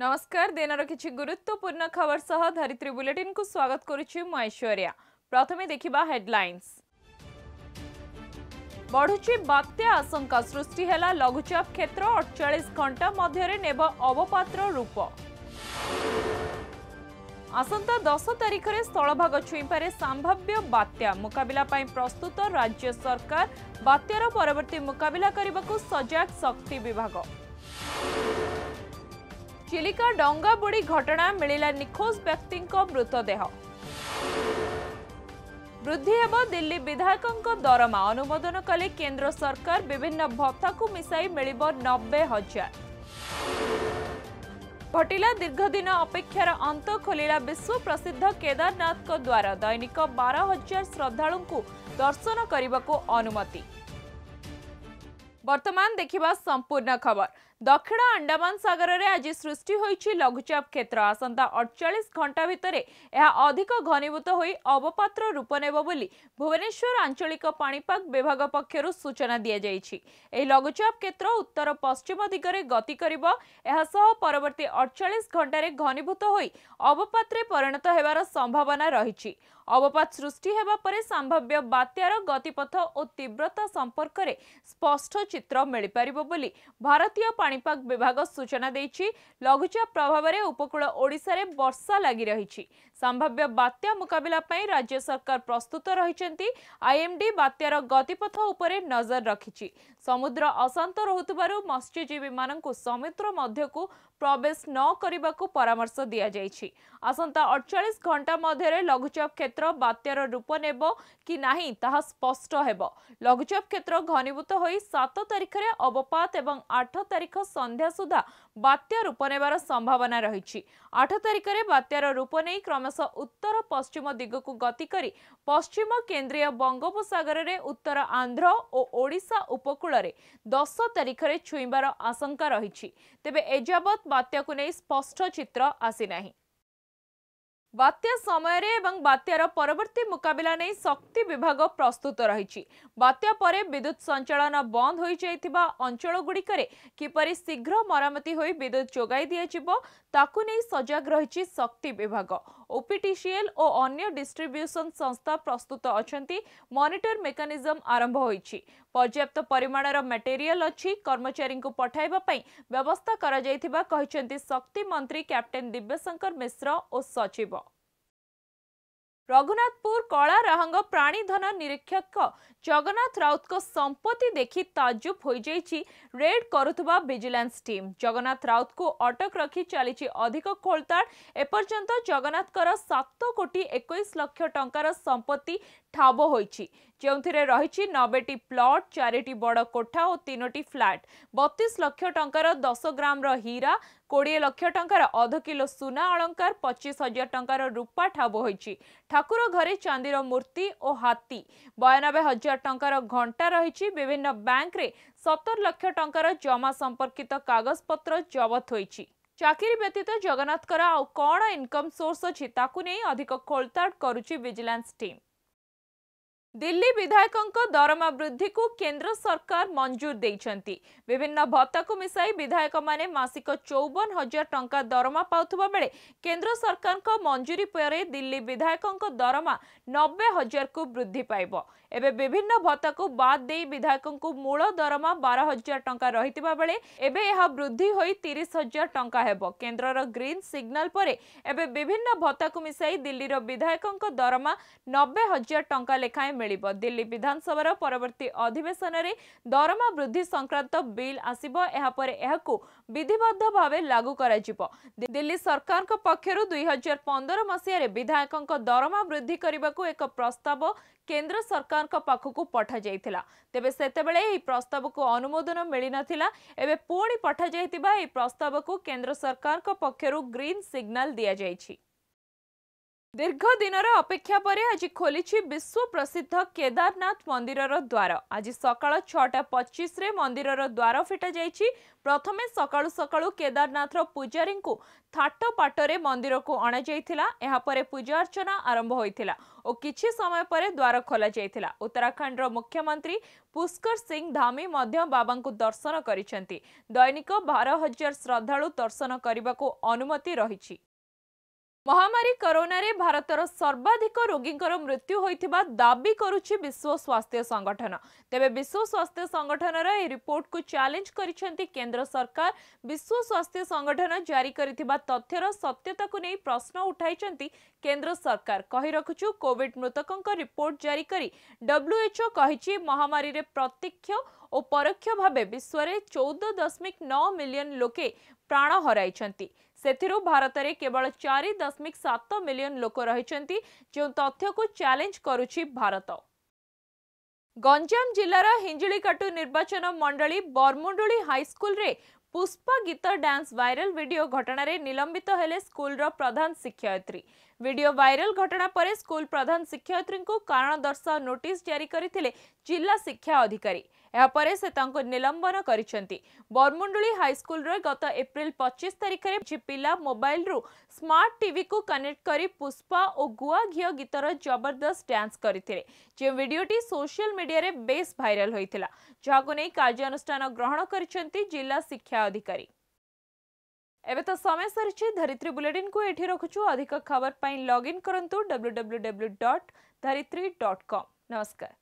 ନମସ୍କାର ଦିନର କିଛି ଗୁରୁତ୍ୱପୂର୍ଣ୍ଣ ଖବର ସହ ଧରିତ୍ରୀ ବୁଲେଟିନ୍କୁ ସ୍ୱାଗତ କରୁଛି ମୁଁ ଐଶ୍ୱର୍ଯ୍ୟା ପ୍ରଥମେ ଦେଖିବା ହେଡ୍ଲାଇନ୍ସ ବଢୁଛି ବାତ୍ୟା ଆଶଙ୍କା ସୃଷ୍ଟି ହେଲା ଲଘୁଚାପ କ୍ଷେତ୍ର ଅଠଚାଳିଶ ଘଣ୍ଟା ମଧ୍ୟରେ ନେବ ଅବପାତ୍ର ରୂପ ଆସନ୍ତା ଦଶ ତାରିଖରେ ସ୍ଥଳଭାଗ ଛୁଇଁପାରେ ସମ୍ଭାବ୍ୟ ବାତ୍ୟା ମୁକାବିଲା ପାଇଁ ପ୍ରସ୍ତୁତ ରାଜ୍ୟ ସରକାର ବାତ୍ୟାର ପରବର୍ତ୍ତୀ ମୁକାବିଲା କରିବାକୁ ସଜାଗ ଶକ୍ତି ବିଭାଗ चेलिक डा बुढी घटना मिलाखोज व्यक्तिको मृतदेह वृद्धि दिल्ली विधायक दरमा अनुमोदन कले केन्द्र सरकार विभिन्न भत्ता मिस नजार घटा दीर्घदिन अपेक्षा र अन्त खोलिला विश्व प्रसिद्ध केदारनाथ को द्वार दैनिक बार हजार श्रद्धालु दर्शन गरेको अनुमति बर्तमान देखा सम्पूर्ण खबर ଦକ୍ଷିଣ ଆଣ୍ଡାମାନ ସାଗରରେ ଆଜି ସୃଷ୍ଟି ହୋଇଛି ଲଘୁଚାପ କ୍ଷେତ୍ର ଆସନ୍ତା ଅଡ଼ଚାଳିଶ ଘଣ୍ଟା ଭିତରେ ଏହା ଅଧିକ ଘନୀଭୂତ ହୋଇ ଅବପାତ୍ର ରୂପ ନେବ ବୋଲି ଭୁବନେଶ୍ୱର ଆଞ୍ଚଳିକ ପାଣିପାଗ ବିଭାଗ ପକ୍ଷରୁ ସୂଚନା ଦିଆଯାଇଛି ଏହି ଲଘୁଚାପ କ୍ଷେତ୍ର ଉତ୍ତର ପଶ୍ଚିମ ଦିଗରେ ଗତି କରିବ ଏହାସହ ପରବର୍ତ୍ତୀ ଅଡ଼ଚାଳିଶ ଘଣ୍ଟାରେ ଘନୀଭୂତ ହୋଇ ଅବପାତ୍ରେ ପରିଣତ ହେବାର ସମ୍ଭାବନା ରହିଛି ଅବପାତ ସୃଷ୍ଟି ହେବା ପରେ ସମ୍ଭାବ୍ୟ ବାତ୍ୟାର ଗତିପଥ ଓ ତୀବ୍ରତା ସମ୍ପର୍କରେ ସ୍ପଷ୍ଟ ଚିତ୍ର ମିଳିପାରିବ ବୋଲି ଭାରତୀୟ ପାଣିପାଗ ବିଭାଗ ସୂଚନା ଦେଇଛି ଲଘୁଚାପ ପ୍ରଭାବରେ ଉପକୂଳ ଓଡ଼ିଶାରେ ବର୍ଷା ଲାଗି ରହିଛି ସମ୍ଭାବ୍ୟ ବାତ୍ୟା ମୁକାବିଲା ପାଇଁ ରାଜ୍ୟ ସରକାର ପ୍ରସ୍ତୁତ ରହିଛନ୍ତି ଆଇଏମ୍ଡି ବାତ୍ୟାର ଗତିପଥ ଉପରେ ନଜର ରଖିଛି ସମୁଦ୍ର ଅଶାନ୍ତ ରହୁଥିବାରୁ ମତ୍ସ୍ୟଜୀବୀମାନଙ୍କୁ ସମୁଦ୍ର ମଧ୍ୟକୁ ପ୍ରବେଶ ନ କରିବାକୁ ପରାମର୍ଶ ଦିଆଯାଇଛି ଆସନ୍ତା ଅଠଚାଳିଶ ଘଣ୍ଟା ମଧ୍ୟରେ ଲଘୁଚାପ କ୍ଷେତ୍ର ବାତ୍ୟାର ରୂପ ନେବ କି ନାହିଁ ତାହା ସ୍ପଷ୍ଟ ହେବ ଲଘୁଚାପ କ୍ଷେତ୍ର ଘନୀଭୂତ ହୋଇ ସାତ ତାରିଖରେ ଅବପାତ ଏବଂ ଆଠ ତାରିଖ ତାରିଖ ସନ୍ଧ୍ୟା ସୁଦ୍ଧା ବାତ୍ୟା ରୂପ ନେବାର ସମ୍ଭାବନା ରହିଛି ଆଠ ତାରିଖରେ ବାତ୍ୟାର ରୂପ ନେଇ କ୍ରମଶଃ ଉତ୍ତର ପଶ୍ଚିମ ଦିଗକୁ ଗତି କରି ପଶ୍ଚିମ କେନ୍ଦ୍ରୀୟ ବଙ୍ଗୋପସାଗରରେ ଉତ୍ତର ଆନ୍ଧ୍ର ଓ ଓଡ଼ିଶା ଉପକୂଳରେ ଦଶ ତାରିଖରେ ଛୁଇଁବାର ଆଶଙ୍କା ରହିଛି ତେବେ ଏଯାବତ୍ ବାତ୍ୟାକୁ ନେଇ ସ୍ପଷ୍ଟ ଚିତ୍ର ଆସିନାହିଁ ବାତ୍ୟା ସମୟରେ ଏବଂ ବାତ୍ୟାର ପରବର୍ତ୍ତୀ ମୁକାବିଲା ନେଇ ଶକ୍ତି ବିଭାଗ ପ୍ରସ୍ତୁତ ରହିଛି ବାତ୍ୟା ପରେ ବିଦ୍ୟୁତ୍ ସଞ୍ଚାଳନ ବନ୍ଦ ହୋଇଯାଇଥିବା ଅଞ୍ଚଳଗୁଡ଼ିକରେ କିପରି ଶୀଘ୍ର ମରାମତି ହୋଇ ବିଦ୍ୟୁତ୍ ଯୋଗାଇ ଦିଆଯିବ ତାକୁ ନେଇ ସଜାଗ ରହିଛି ଶକ୍ତି ବିଭାଗ ଓପିଟିସିଏଲ୍ ଓ ଅନ୍ୟ ଡିଷ୍ଟ୍ରିବ୍ୟୁସନ୍ ସଂସ୍ଥା ପ୍ରସ୍ତୁତ ଅଛନ୍ତି ମନିଟର ମେକାନିଜମ୍ ଆରମ୍ଭ ହୋଇଛି ପର୍ଯ୍ୟାପ୍ତ ପରିମାଣର ମେଟେରିଆଲ୍ ଅଛି କର୍ମଚାରୀଙ୍କୁ ପଠାଇବା ପାଇଁ ବ୍ୟବସ୍ଥା କରାଯାଇଥିବା କହିଛନ୍ତି ଶକ୍ତି ମନ୍ତ୍ରୀ କ୍ୟାପ୍ଟେନ୍ ଦିବ୍ୟଶଙ୍କର ମିଶ୍ର ଓ ସଚିବ ରଘୁନାଥପୁର କଳାରାହଙ୍ଗ ପ୍ରାଣୀଧନ ନିରୀକ୍ଷକ ଜଗନ୍ନାଥ ରାଉତଙ୍କ ସମ୍ପତ୍ତି ଦେଖି ତାଜୁବ୍ ହୋଇଯାଇଛି ରେଡ୍ କରୁଥିବା ଭିଜିଲାନ୍ସ ଟିମ୍ ଜଗନ୍ନାଥ ରାଉତଙ୍କୁ ଅଟକ ରଖି ଚାଲିଛି ଅଧିକ ଖୋଳତାଡ଼ ଏପର୍ଯ୍ୟନ୍ତ ଜଗନ୍ନାଥଙ୍କର ସାତ କୋଟି ଏକୋଇଶ ଲକ୍ଷ ଟଙ୍କାର ସମ୍ପତ୍ତି ଠାବ ହୋଇଛି ଯେଉଁଥିରେ ରହିଛି ନବେଟି ପ୍ଲଟ୍ ଚାରିଟି ବଡ଼ କୋଠା ଓ ତିନୋଟି ଫ୍ଲାଟ୍ ବତିଶ ଲକ୍ଷ ଟଙ୍କାର ଦଶ ଗ୍ରାମର ହୀରା କୋଡ଼ିଏ ଲକ୍ଷ ଟଙ୍କାର ଅଧ କିଲୋ ସୁନା ଅଳଙ୍କାର ପଚିଶ ହଜାର ଟଙ୍କାର ରୂପା ଠାବ ହୋଇଛି ଠାକୁର ଘରେ ଚାନ୍ଦିର ମୂର୍ତ୍ତି ଓ ହାତୀ ବୟାନବେ ହଜାର ଟଙ୍କାର ଘଣ୍ଟା ରହିଛି ବିଭିନ୍ନ ବ୍ୟାଙ୍କରେ ସତର ଲକ୍ଷ ଟଙ୍କାର ଜମା ସମ୍ପର୍କିତ କାଗଜପତ୍ର ଜବତ ହୋଇଛି ଚାକିରି ବ୍ୟତୀତ ଜଗନ୍ନାଥଙ୍କର ଆଉ କ'ଣ ଇନକମ୍ ସୋର୍ସ ଅଛି ତାକୁ ନେଇ ଅଧିକ ଖୋଳତାଡ଼ କରୁଛି ଭିଜିଲାନ୍ସ ଟିମ୍ दिल्ली विधायकों दरमा वृद्धि को केंद्र सरकार मंजूर देखते विभिन्न भत्ता को मिसाई विधायक मैंने मासिक चौवन हजार टंका दरमा पाता बेले केन्द्र सरकार मंजूरी पर दिल्ली विधायकों दरमा नब्बे हजार को वृद्धि पाव एवं विभिन्न भत्ता को बाद दे विधायकों मूल दरमा बार हजार टं रही बेले एवं वृद्धि हो तीस हजार टाँव केन्द्र ग्रीन सिग्नाल पर विभिन्न भत्ता को मिसाई दिल्लीर विधायकों दरमा नब्बे हजार टाँह लेखाएं ମିଳିବ ଦିଲ୍ଲୀ ବିଧାନସଭାର ପରବର୍ତ୍ତୀ ଅଧିବେଶନରେ ଦରମା ବୃଦ୍ଧି ସଂକ୍ରାନ୍ତ ବିଲ୍ ଆସିବ ଏହାପରେ ଏହାକୁ ବିଧିବଦ୍ଧ ଭାବେ ଲାଗୁ କରାଯିବ ଦିଲ୍ଲୀ ସରକାରଙ୍କ ପକ୍ଷରୁ ଦୁଇ ହଜାର ପନ୍ଦର ମସିହାରେ ବିଧାୟକଙ୍କ ଦରମା ବୃଦ୍ଧି କରିବାକୁ ଏକ ପ୍ରସ୍ତାବ କେନ୍ଦ୍ର ସରକାରଙ୍କ ପାଖକୁ ପଠାଯାଇଥିଲା ତେବେ ସେତେବେଳେ ଏହି ପ୍ରସ୍ତାବକୁ ଅନୁମୋଦନ ମିଳିନଥିଲା ଏବେ ପୁଣି ପଠାଯାଇଥିବା ଏହି ପ୍ରସ୍ତାବକୁ କେନ୍ଦ୍ର ସରକାରଙ୍କ ପକ୍ଷରୁ ଗ୍ରୀନ୍ ସିଗ୍ନାଲ ଦିଆଯାଇଛି ଦୀର୍ଘ ଦିନର ଅପେକ୍ଷା ପରେ ଆଜି ଖୋଲିଛି ବିଶ୍ୱ ପ୍ରସିଦ୍ଧ କେଦାରନାଥ ମନ୍ଦିରର ଦ୍ୱାର ଆଜି ସକାଳ ଛଅଟା ପଚିଶରେ ମନ୍ଦିରର ଦ୍ୱାର ଫିଟାଯାଇଛି ପ୍ରଥମେ ସକାଳୁ ସକାଳୁ କେଦାରନାଥର ପୂଜାରୀଙ୍କୁ ଥାଟ ପାଟରେ ମନ୍ଦିରକୁ ଅଣାଯାଇଥିଲା ଏହାପରେ ପୂଜାର୍ଚ୍ଚନା ଆରମ୍ଭ ହୋଇଥିଲା ଓ କିଛି ସମୟ ପରେ ଦ୍ୱାର ଖୋଲାଯାଇଥିଲା ଉତ୍ତରାଖଣ୍ଡର ମୁଖ୍ୟମନ୍ତ୍ରୀ ପୁଷ୍କର ସିଂ ଧାମି ମଧ୍ୟ ବାବାଙ୍କୁ ଦର୍ଶନ କରିଛନ୍ତି ଦୈନିକ ବାର ହଜାର ଶ୍ରଦ୍ଧାଳୁ ଦର୍ଶନ କରିବାକୁ ଅନୁମତି ରହିଛି ମହାମାରୀ କରୋନାରେ ଭାରତର ସର୍ବାଧିକ ରୋଗୀଙ୍କର ମୃତ୍ୟୁ ହୋଇଥିବା ଦାବି କରୁଛି ବିଶ୍ୱ ସ୍ୱାସ୍ଥ୍ୟ ସଂଗଠନ ତେବେ ବିଶ୍ୱ ସ୍ୱାସ୍ଥ୍ୟ ସଂଗଠନର ଏହି ରିପୋର୍ଟକୁ ଚ୍ୟାଲେଞ୍ଜ କରିଛନ୍ତି କେନ୍ଦ୍ର ସରକାର ବିଶ୍ୱ ସ୍ୱାସ୍ଥ୍ୟ ସଂଗଠନ ଜାରି କରିଥିବା ତଥ୍ୟର ସତ୍ୟତାକୁ ନେଇ ପ୍ରଶ୍ନ ଉଠାଇଛନ୍ତି କେନ୍ଦ୍ର ସରକାର କହି ରଖୁଛୁ କୋଭିଡ୍ ମୃତକଙ୍କ ରିପୋର୍ଟ ଜାରି କରି ଡବ୍ଲ୍ୟୁଏଚ୍ଓ କହିଛି ମହାମାରୀରେ ପ୍ରତ୍ୟକ୍ଷ ଓ ପରୋକ୍ଷ ଭାବେ ବିଶ୍ୱରେ ଚଉଦ ଦଶମିକ ନଅ ମିଲିୟନ ଲୋକେ ପ୍ରାଣ ହରାଇଛନ୍ତି ସେଥିରୁ ଭାରତରେ କେବଳ ଚାରି ଦଶମିକ ସାତ ମିଲିୟନ ଲୋକ ରହିଛନ୍ତି ଯେଉଁ ତଥ୍ୟକୁ ଚ୍ୟାଲେଞ୍ଜ କରୁଛି ଭାରତ ଗଞ୍ଜାମ ଜିଲ୍ଲାର ହିଞ୍ଜିଳିକାଟୁ ନିର୍ବାଚନ ମଣ୍ଡଳୀ ବରମୁଣ୍ଡୁଳି ହାଇସ୍କୁଲରେ ପୁଷ୍ପା ଗୀତ ଡ୍ୟାନ୍ସ ଭାଇରାଲ ଭିଡିଓ ଘଟଣାରେ ନିଲମ୍ବିତ ହେଲେ ସ୍କୁଲର ପ୍ରଧାନ ଶିକ୍ଷୟିତ୍ରୀ ଭିଡିଓ ଭାଇରାଲ ଘଟଣା ପରେ ସ୍କୁଲ ପ୍ରଧାନ ଶିକ୍ଷୟିତ୍ରୀଙ୍କୁ କାରଣ ଦର୍ଶାଅ ନୋଟିସ୍ ଜାରି କରିଥିଲେ ଜିଲ୍ଲା ଶିକ୍ଷା ଅଧିକାରୀ ଏହାପରେ ସେ ତାଙ୍କୁ ନିଲମ୍ବନ କରିଛନ୍ତି ବରମୁଣ୍ଡୁଳି ହାଇସ୍କୁଲରେ ଗତ ଏପ୍ରିଲ ପଚିଶ ତାରିଖରେ ପିଲା ମୋବାଇଲରୁ ସ୍ମାର୍ଟ ଟିଭିକୁ କନେକ୍ଟ କରି ପୁଷ୍ପା ଓ ଗୁଆ ଘିଅ ଗୀତର ଜବରଦସ୍ତ ଡ୍ୟାନ୍ସ କରିଥିଲେ ଯେଉଁ ଭିଡିଓଟି ସୋସିଆଲ ମିଡିଆରେ ବେଶ୍ ଭାଇରାଲ ହୋଇଥିଲା ଯାହାକୁ ନେଇ କାର୍ଯ୍ୟାନୁଷ୍ଠାନ ଗ୍ରହଣ କରିଛନ୍ତି ଜିଲ୍ଲା ଶିକ୍ଷା ଅଧିକାରୀ एवं तो समय सरी धरित्री बुलेटिन को ये रखुचु अधिक खबर पर लगइन करूँ W W W dot Dharitri dot com नमस्कार